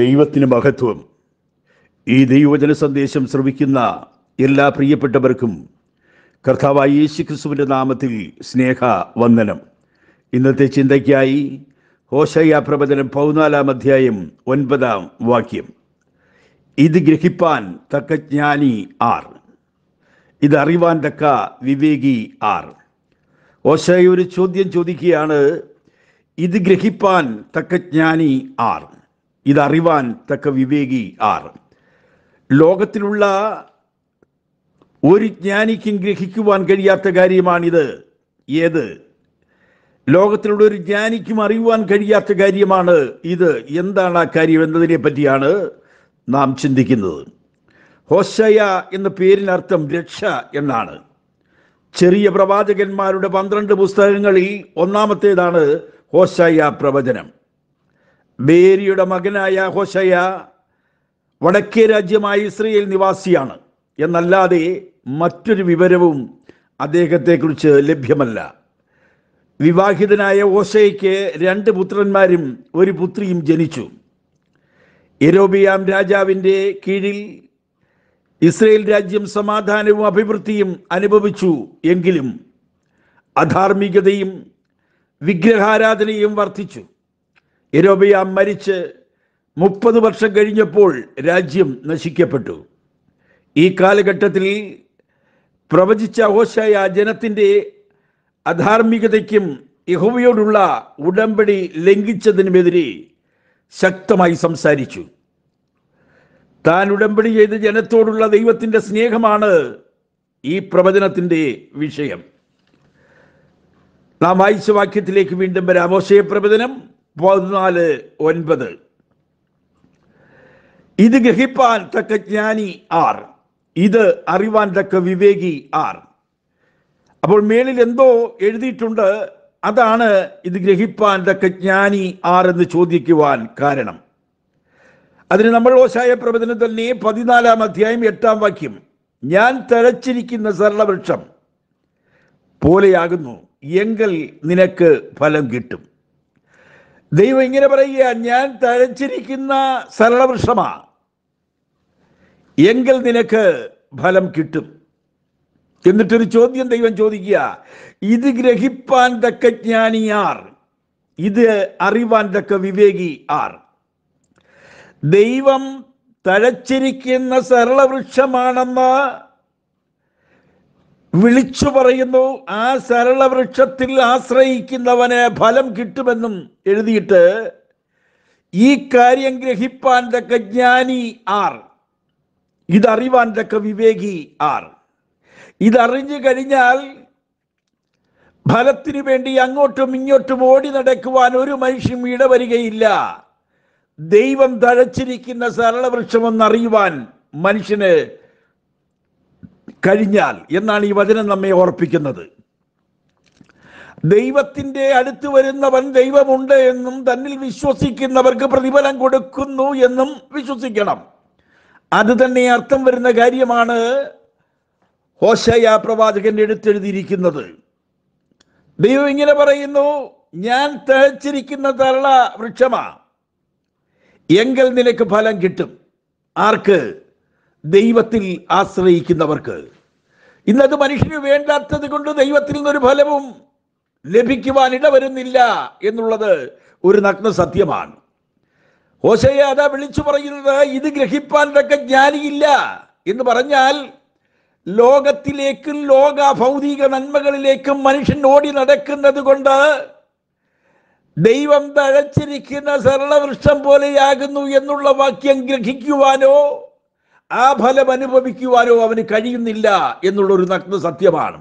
ദൈവത്തിന് മഹത്വം ഈ ദൈവവചന സന്ദേശം ശ്രവിക്കുന്ന എല്ലാ പ്രിയപ്പെട്ടവർക്കും യേശു ക്രിസ്തുവിൻ്റെ നാമത്തിൽ സ്നേഹ വന്ദനം ഇന്നത്തെ ചിന്തയ്ക്കായി ഹോശയ പ്രവചനം പതിനാലാം അധ്യായം ഒൻപതാം വാക്യം ഇത് ഗ്രഹിപ്പാൻ തക്ക ജ്ഞാനി ആർ ഇത് അറിവാൻ തക്ക വിവേകി ആർ ഓശയ ഒരു ചോദ്യം ചോദിക്കുകയാണ് ഇത് ഗ്രഹിപ്പാൻ തക്ക ജ്ഞാനി ആർ ഇതറിവാൻ തക്ക വിവേകി ആർ ലോകത്തിലുള്ള ഒരു ജ്ഞാനിക്കും ഗ്രഹിക്കുവാൻ കഴിയാത്ത കാര്യമാണിത് ഏത് ലോകത്തിലുള്ള ഒരു ജ്ഞാനിക്കും അറിയുവാൻ കഴിയാത്ത കാര്യമാണ് ഇത് എന്താണ് ആ കാര്യം എന്നതിനെ പറ്റിയാണ് നാം ചിന്തിക്കുന്നത് ഹോസയ എന്ന പേരിനർത്ഥം രക്ഷ എന്നാണ് ചെറിയ പ്രവാചകന്മാരുടെ പന്ത്രണ്ട് പുസ്തകങ്ങളിൽ ഒന്നാമത്തേതാണ് ഹോസയ പ്രവചനം ബേരിയുടെ മകനായ ഹൊഷയ വടക്കേ രാജ്യമായ ഇസ്രയേൽ നിവാസിയാണ് എന്നല്ലാതെ മറ്റൊരു വിവരവും അദ്ദേഹത്തെക്കുറിച്ച് ലഭ്യമല്ല വിവാഹിതനായ ഓസയ്ക്ക് രണ്ട് പുത്രന്മാരും ഒരു പുത്രിയും ജനിച്ചു എരോബിയാം രാജാവിൻ്റെ കീഴിൽ ഇസ്രയേൽ രാജ്യം സമാധാനവും അഭിവൃദ്ധിയും അനുഭവിച്ചു എങ്കിലും അധാർമികതയും വിഗ്രഹാരാധനയും വർദ്ധിച്ചു ഇരോബിയാം മരിച്ച് മുപ്പത് വർഷം കഴിഞ്ഞപ്പോൾ രാജ്യം നശിക്കപ്പെട്ടു ഈ കാലഘട്ടത്തിൽ പ്രവചിച്ച ഓശായ ജനത്തിൻ്റെ അധാർമികതയ്ക്കും യഹോവയോടുള്ള ഉടമ്പടി ലംഘിച്ചതിനുമെതിരെ ശക്തമായി സംസാരിച്ചു താൻ ഉടമ്പടി ചെയ്ത ജനത്തോടുള്ള ദൈവത്തിൻ്റെ സ്നേഹമാണ് ഈ പ്രവചനത്തിൻ്റെ വിഷയം നാം വായിച്ച വാക്യത്തിലേക്ക് വീണ്ടും വരാം ഓശയ പ്രവചനം പതിനാല് ഒൻപത് ഇത് ഗ്രഹിപ്പാൻ തക്ക ജ്ഞാനി ആർ ഇത് അറിവാൻ തക്ക വിവേകി ആർ അപ്പോൾ മേളിൽ എന്തോ എഴുതിയിട്ടുണ്ട് അതാണ് ഇത് ഗ്രഹിപ്പാൻ തക്ക ജ്ഞാനി ആർ എന്ന് ചോദിക്കുവാൻ കാരണം അതിന് നമ്മൾ ഓശായ പ്രവചനം തന്നെ പതിനാലാം അധ്യായം എട്ടാം വാക്യം ഞാൻ തഴച്ചിരിക്കുന്ന സർലവൃക്ഷം പോലെയാകുന്നു എങ്കിൽ നിനക്ക് ഫലം കിട്ടും ദൈവം ഇങ്ങനെ പറയുക ഞാൻ തഴച്ചിരിക്കുന്ന സരളവൃക്ഷമാ എങ്കിൽ നിനക്ക് ഫലം കിട്ടും എന്നിട്ടൊരു ചോദ്യം ദൈവം ചോദിക്കുക ഇത് ഗ്രഹിപ്പാൻ തക്ക ജ്ഞാനി ആർ ഇത് അറിവാൻ തക്ക വിവേകി ആർ ദൈവം തഴച്ചിരിക്കുന്ന സരളവൃക്ഷമാണെന്ന് വിളിച്ചു പറയുന്നു ആ വൃക്ഷത്തിൽ ആശ്രയിക്കുന്നവന് ഫലം കിട്ടുമെന്നും എഴുതിയിട്ട് ഈ കാര്യം ഗ്രഹിപ്പാൻ തക്ക ജ്ഞാനി ആർ ഇതറിവാൻ തക്ക വിവേകി ആർ ഇതറിഞ്ഞു കഴിഞ്ഞാൽ ഫലത്തിനു വേണ്ടി അങ്ങോട്ടും ഇങ്ങോട്ടും ഓടി നടക്കുവാൻ ഒരു മനുഷ്യൻ ഇടവരികയില്ല ദൈവം തഴച്ചിരിക്കുന്ന വൃക്ഷമെന്നറിയുവാൻ മനുഷ്യന് കഴിഞ്ഞാൽ എന്നാണ് ഈ വചനം നമ്മെ ഓർപ്പിക്കുന്നത് ദൈവത്തിൻ്റെ അടുത്ത് വരുന്നവൻ ദൈവമുണ്ട് എന്നും തന്നിൽ വിശ്വസിക്കുന്നവർക്ക് പ്രതിഫലം കൊടുക്കുന്നു എന്നും വിശ്വസിക്കണം അത് തന്നെ അർത്ഥം വരുന്ന കാര്യമാണ് ഹോശയ പ്രവാചകന്റെ എടുത്തെഴുതിയിരിക്കുന്നത് ദൈവം ഇങ്ങനെ പറയുന്നു ഞാൻ തഴച്ചിരിക്കുന്ന തരള വൃക്ഷമാ എങ്കിൽ നിനക്ക് ഫലം കിട്ടും ആർക്ക് ദൈവത്തിൽ ആശ്രയിക്കുന്നവർക്ക് ഇന്നത് മനുഷ്യന് വേണ്ടാത്തത് കൊണ്ട് ദൈവത്തിൽ നിന്നൊരു ഫലവും ലഭിക്കുവാൻ ഇടവരുന്നില്ല എന്നുള്ളത് ഒരു നഗ്ന സത്യമാണ് ഹോശയ അതാ വിളിച്ചു പറയുന്നത് ഇത് ഗ്രഹിപ്പാൻ തക്ക ജ്ഞാനിയില്ല എന്ന് പറഞ്ഞാൽ ലോകത്തിലേക്കും ലോക ഭൗതിക നന്മകളിലേക്കും മനുഷ്യൻ ഓടി നടക്കുന്നത് കൊണ്ട് ദൈവം തഴച്ചിരിക്കുന്ന സരളവൃക്ഷം പോലെയാകുന്നു എന്നുള്ള വാക്യം ഗ്രഹിക്കുവാനോ ആ ഫലം അനുഭവിക്കുവാനോ അവന് കഴിയുന്നില്ല എന്നുള്ളൊരു നഗ്ന സത്യമാണ്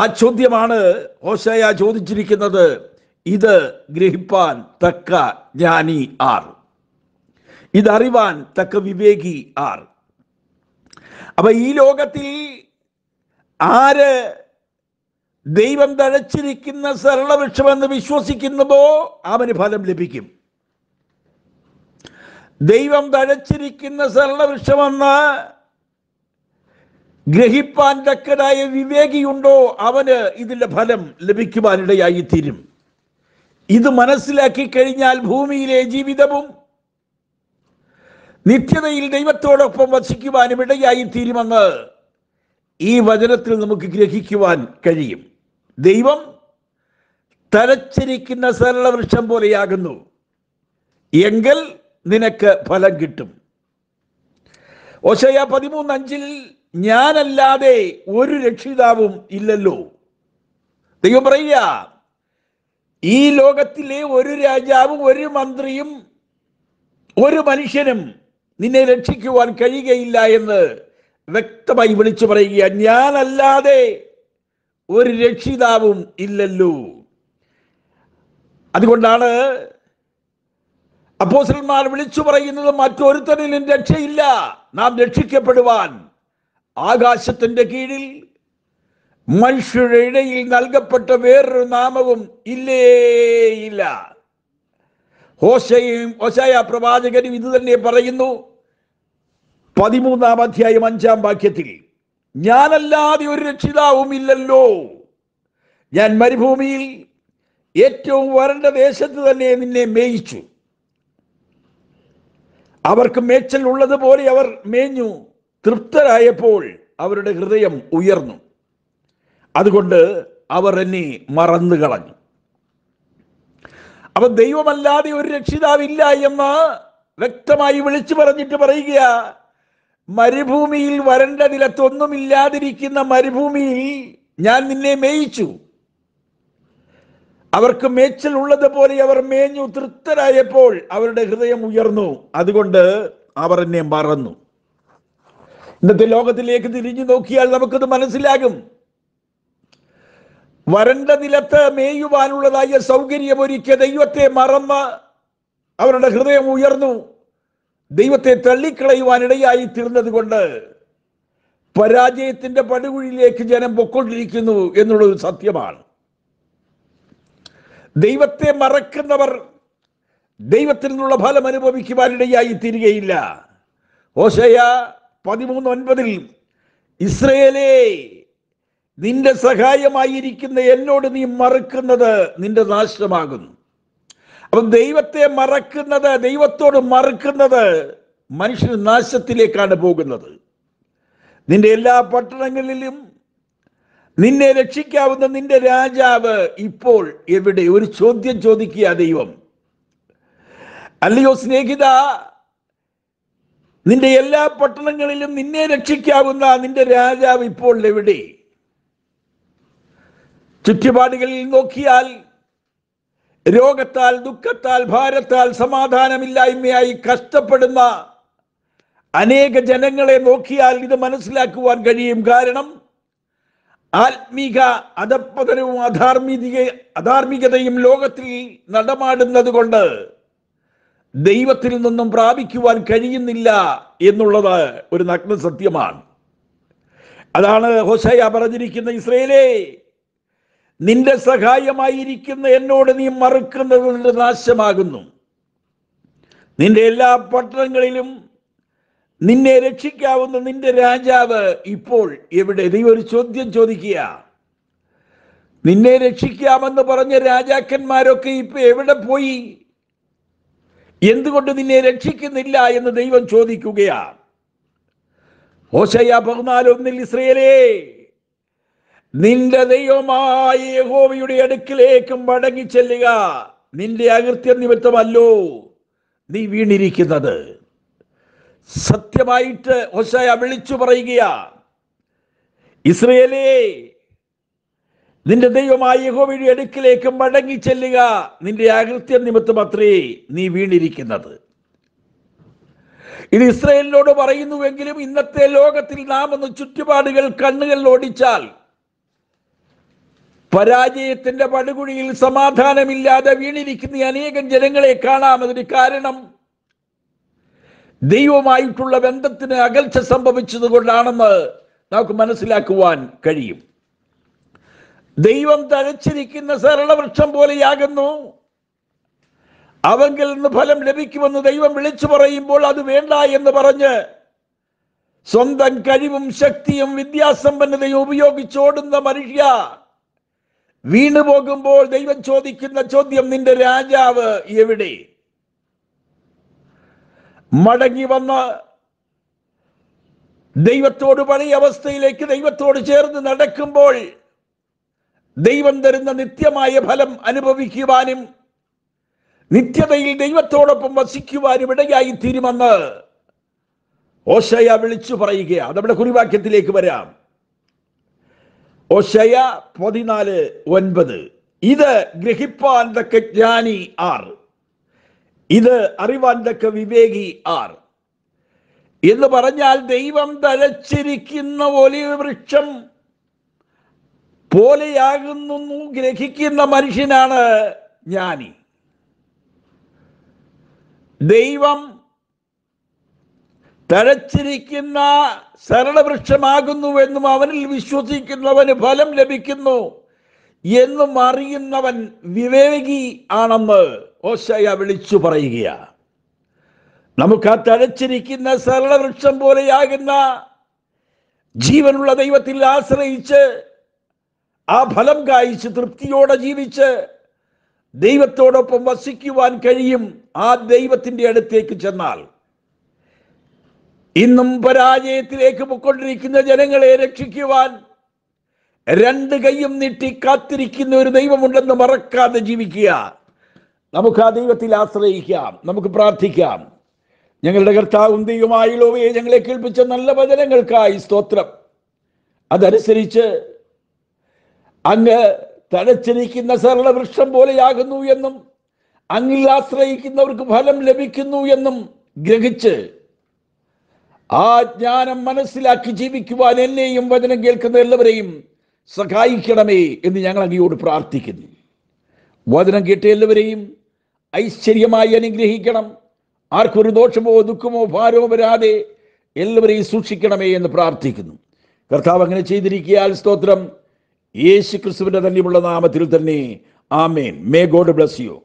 ആ ചോദ്യമാണ് ഓശയ ചോദിച്ചിരിക്കുന്നത് ഇത് ഗ്രഹിപ്പാൻ തക്ക ജ്ഞാനി ആർ ഇതറിവാൻ തക്ക വിവേകി ആർ അപ്പൊ ഈ ലോകത്തിൽ ആര് ദൈവം തഴച്ചിരിക്കുന്ന സരളവൃക്ഷമെന്ന് വിശ്വസിക്കുന്നുവോ അവന് ഫലം ലഭിക്കും ദൈവം തഴച്ചിരിക്കുന്ന സരളവൃക്ഷമെന്ന് ഗ്രഹിപ്പാൻ തക്കനായ വിവേകിയുണ്ടോ അവന് ഇതിൻ്റെ ഫലം ലഭിക്കുവാനിടയായി തീരും ഇത് മനസ്സിലാക്കി കഴിഞ്ഞാൽ ഭൂമിയിലെ ജീവിതവും നിത്യതയിൽ ദൈവത്തോടൊപ്പം വസിക്കുവാനും ഇടയായി തീരുമെന്ന് ഈ വചനത്തിൽ നമുക്ക് ഗ്രഹിക്കുവാൻ കഴിയും ദൈവം തലച്ചിരിക്കുന്ന സരളവൃക്ഷം പോലെയാകുന്നു എങ്കിൽ നിനക്ക് ഫലം കിട്ടും ഓശയ പതിമൂന്ന് അഞ്ചിൽ ഞാനല്ലാതെ ഒരു രക്ഷിതാവും ഇല്ലല്ലോ ദൈവം പറയുക ഈ ലോകത്തിലെ ഒരു രാജാവും ഒരു മന്ത്രിയും ഒരു മനുഷ്യനും നിന്നെ രക്ഷിക്കുവാൻ കഴിയുകയില്ല എന്ന് വ്യക്തമായി വിളിച്ചു പറയുക ഞാനല്ലാതെ ഒരു രക്ഷിതാവും ഇല്ലല്ലോ അതുകൊണ്ടാണ് അപ്പോസന്മാർ വിളിച്ചു പറയുന്നത് മറ്റൊരുത്തനിലും രക്ഷയില്ല നാം രക്ഷിക്കപ്പെടുവാൻ ആകാശത്തിന്റെ കീഴിൽ മനുഷ്യരുടെ ഇടയിൽ നൽകപ്പെട്ട വേറൊരു നാമവും ഇല്ലേയില്ല ഇല്ല ഹോശയും ഹോശായ പ്രവാചകനും ഇത് തന്നെ പറയുന്നു പതിമൂന്നാം അധ്യായം അഞ്ചാം വാക്യത്തിൽ ഞാനല്ലാതെ ഒരു രക്ഷിതാവും ഇല്ലല്ലോ ഞാൻ മരുഭൂമിയിൽ ഏറ്റവും വരണ്ട ദേശത്ത് തന്നെ നിന്നെ മേയിച്ചു അവർക്ക് മേച്ചൽ ഉള്ളതുപോലെ അവർ മേഞ്ഞു തൃപ്തരായപ്പോൾ അവരുടെ ഹൃദയം ഉയർന്നു അതുകൊണ്ട് അവർ എന്നെ മറന്നു കളഞ്ഞു അപ്പൊ ദൈവമല്ലാതെ ഒരു രക്ഷിതാവില്ല എന്ന് വ്യക്തമായി വിളിച്ചു പറഞ്ഞിട്ട് പറയുക മരുഭൂമിയിൽ വരണ്ട നിലത്തൊന്നുമില്ലാതിരിക്കുന്ന മരുഭൂമിയിൽ ഞാൻ നിന്നെ മേയിച്ചു അവർക്ക് മേച്ചിലുള്ളത് പോലെ അവർ മേഞ്ഞു തൃപ്തരായപ്പോൾ അവരുടെ ഹൃദയം ഉയർന്നു അതുകൊണ്ട് അവർ എന്നെ മറന്നു ഇന്നത്തെ ലോകത്തിലേക്ക് തിരിഞ്ഞു നോക്കിയാൽ നമുക്കത് മനസ്സിലാകും വരണ്ട നിലത്ത് മേയുവാനുള്ളതായ സൗകര്യം ഒരുക്കിയ ദൈവത്തെ മറന്ന് അവരുടെ ഹൃദയം ഉയർന്നു ദൈവത്തെ ഇടയായി തീർന്നത് കൊണ്ട് പരാജയത്തിന്റെ പടുകുഴിയിലേക്ക് ജനം പൊക്കൊണ്ടിരിക്കുന്നു എന്നുള്ളൊരു സത്യമാണ് ദൈവത്തെ മറക്കുന്നവർ ദൈവത്തിൽ നിന്നുള്ള ഫലം അനുഭവിക്കുവാനിടയായി തീരുകയില്ല ഓശയ പതിമൂന്ന് ഒൻപതിൽ ഇസ്രയേലേ നിന്റെ സഹായമായിരിക്കുന്ന എന്നോട് നീ മറക്കുന്നത് നിന്റെ നാശമാകുന്നു അപ്പം ദൈവത്തെ മറക്കുന്നത് ദൈവത്തോട് മറക്കുന്നത് മനുഷ്യൻ നാശത്തിലേക്കാണ് പോകുന്നത് നിന്റെ എല്ലാ പട്ടണങ്ങളിലും നിന്നെ രക്ഷിക്കാവുന്ന നിന്റെ രാജാവ് ഇപ്പോൾ എവിടെ ഒരു ചോദ്യം ചോദിക്കുക ദൈവം അല്ലയോ സ്നേഹിത നിന്റെ എല്ലാ പട്ടണങ്ങളിലും നിന്നെ രക്ഷിക്കാവുന്ന നിന്റെ രാജാവ് ഇപ്പോൾ എവിടെ ചുറ്റുപാടുകളിൽ നോക്കിയാൽ രോഗത്താൽ ദുഃഖത്താൽ ഭാരത്താൽ സമാധാനമില്ലായ്മയായി കഷ്ടപ്പെടുന്ന അനേക ജനങ്ങളെ നോക്കിയാൽ ഇത് മനസ്സിലാക്കുവാൻ കഴിയും കാരണം ആത്മീക അധപ്പതനവും അധാർമിക അധാർമികതയും ലോകത്തിൽ നടമാടുന്നത് കൊണ്ട് ദൈവത്തിൽ നിന്നും പ്രാപിക്കുവാൻ കഴിയുന്നില്ല എന്നുള്ളത് ഒരു നഗ്ന സത്യമാണ് അതാണ് ഹൊസയ പറഞ്ഞിരിക്കുന്ന ഇസ്രയേലേ നിന്റെ സഹായമായിരിക്കുന്ന എന്നോട് നീ മറുക്കുന്നത് നിന്റെ നാശമാകുന്നു നിന്റെ എല്ലാ പട്ടണങ്ങളിലും നിന്നെ രക്ഷിക്കാവുന്ന നിന്റെ രാജാവ് ഇപ്പോൾ എവിടെ നീ ഒരു ചോദ്യം ചോദിക്കുക നിന്നെ രക്ഷിക്കാമെന്ന് പറഞ്ഞ രാജാക്കന്മാരൊക്കെ ഇപ്പൊ എവിടെ പോയി എന്തുകൊണ്ട് നിന്നെ രക്ഷിക്കുന്നില്ല എന്ന് ദൈവം ചോദിക്കുകയാണ് ഹോശയ പതിനാലൊന്നിൽ ഇസ്രയേലേ നിന്റെ ദൈവമായ യഹോവയുടെ അടുക്കിലേക്കും മടങ്ങി ചെല്ലുക നിന്റെ അകൃത്യം നിമിത്തമല്ലോ നീ വീണിരിക്കുന്നത് സത്യമായിട്ട് ഹൊസയ വിളിച്ചു പറയുക ഇസ്രയേലേ നിന്റെ ദൈവമായ യഹോവയുടെ അടുക്കിലേക്ക് മടങ്ങി ചെല്ലുക നിന്റെ അകൃത്യം നിമിത്തം അത്രേ നീ വീണിരിക്കുന്നത് ഇത് ഇസ്രയേലിനോട് പറയുന്നുവെങ്കിലും ഇന്നത്തെ ലോകത്തിൽ നാം ഒന്ന് ചുറ്റുപാടുകൾ കണ്ണുകളിൽ ഓടിച്ചാൽ പരാജയത്തിന്റെ പടുകുഴിയിൽ സമാധാനമില്ലാതെ വീണിരിക്കുന്ന അനേകം ജനങ്ങളെ കാണാം അതിന് കാരണം ദൈവമായിട്ടുള്ള ബന്ധത്തിന് അകൽച്ച സംഭവിച്ചത് കൊണ്ടാണെന്ന് നമുക്ക് മനസ്സിലാക്കുവാൻ കഴിയും ദൈവം തഴച്ചിരിക്കുന്ന സരളവൃക്ഷം പോലെയാകുന്നു അവങ്കിൽ നിന്ന് ഫലം ലഭിക്കുമെന്ന് ദൈവം വിളിച്ചു പറയുമ്പോൾ അത് വേണ്ട എന്ന് പറഞ്ഞ് സ്വന്തം കഴിവും ശക്തിയും വിദ്യാസമ്പന്നതയും ഉപയോഗിച്ചോടുന്ന മനുഷ്യ വീണുപോകുമ്പോൾ ദൈവം ചോദിക്കുന്ന ചോദ്യം നിന്റെ രാജാവ് എവിടെ മടങ്ങി വന്ന് ദൈവത്തോട് പഴയ അവസ്ഥയിലേക്ക് ദൈവത്തോട് ചേർന്ന് നടക്കുമ്പോൾ ദൈവം തരുന്ന നിത്യമായ ഫലം അനുഭവിക്കുവാനും നിത്യതയിൽ ദൈവത്തോടൊപ്പം വസിക്കുവാനും ഇടയായി തീരുമെന്ന് ഓശയ വിളിച്ചു പറയുകയാണ് നമ്മുടെ കുറിവാക്യത്തിലേക്ക് വരാം ഓശയ പതിനാല് ഒൻപത് ഇത് ഗ്രഹിപ്പാൻ തക്ക ജ്ഞാനി ആറ് ഇത് അറിവാൻ തക്ക വിവേകി ആർ എന്ന് പറഞ്ഞാൽ ദൈവം തരച്ചിരിക്കുന്ന ഒലിവ് വൃക്ഷം പോലെയാകുന്നു ഗ്രഹിക്കുന്ന മനുഷ്യനാണ് ജ്ഞാനി ദൈവം തഴച്ചിരിക്കുന്ന സരളവൃക്ഷമാകുന്നുവെന്നും അവനിൽ വിശ്വസിക്കുന്നവന് ഫലം ലഭിക്കുന്നു എന്നും അറിയുന്നവൻ വിവേകി ആണെന്ന് ഓശയ വിളിച്ചു പറയുകയാണ് നമുക്ക് ആ തഴച്ചിരിക്കുന്ന വൃക്ഷം പോലെയാകുന്ന ജീവനുള്ള ദൈവത്തിൽ ആശ്രയിച്ച് ആ ഫലം കായിച്ച് തൃപ്തിയോടെ ജീവിച്ച് ദൈവത്തോടൊപ്പം വസിക്കുവാൻ കഴിയും ആ ദൈവത്തിൻ്റെ അടുത്തേക്ക് ചെന്നാൽ ഇന്നും പരാജയത്തിലേക്ക് പൊക്കൊണ്ടിരിക്കുന്ന ജനങ്ങളെ രക്ഷിക്കുവാൻ രണ്ട് കൈയും നീട്ടി കാത്തിരിക്കുന്ന ഒരു ദൈവമുണ്ടെന്ന് മറക്കാതെ ജീവിക്കുക നമുക്ക് ആ ദൈവത്തിൽ ആശ്രയിക്കാം നമുക്ക് പ്രാർത്ഥിക്കാം ഞങ്ങളുടെ കർത്താവും ദൈവമായി ലോവയെ ഞങ്ങളെ കേൾപ്പിച്ച നല്ല വചനങ്ങൾക്കായി സ്തോത്രം അതനുസരിച്ച് അങ്ങ് സരള വൃക്ഷം പോലെയാകുന്നു എന്നും അങ്ങിൽ ആശ്രയിക്കുന്നവർക്ക് ഫലം ലഭിക്കുന്നു എന്നും ഗ്രഹിച്ച് ആ ജ്ഞാനം മനസ്സിലാക്കി ജീവിക്കുവാൻ എന്നെയും വചനം കേൾക്കുന്ന എല്ലാവരെയും സഹായിക്കണമേ എന്ന് ഞങ്ങൾ അങ്ങയോട് പ്രാർത്ഥിക്കുന്നു വചനം കേട്ട എല്ലാവരെയും ഐശ്വര്യമായി അനുഗ്രഹിക്കണം ആർക്കൊരു ദോഷമോ ദുഃഖമോ ഭാരമോ വരാതെ എല്ലാവരെയും സൂക്ഷിക്കണമേ എന്ന് പ്രാർത്ഥിക്കുന്നു കർത്താവ് അങ്ങനെ ചെയ്തിരിക്കിയാൽ സ്തോത്രം യേശു ക്രിസ്തുവിൻ്റെ തന്നെയുള്ള നാമത്തിൽ തന്നെ ആമേൻ മേ ഗോഡ് ബ്ലസ് യു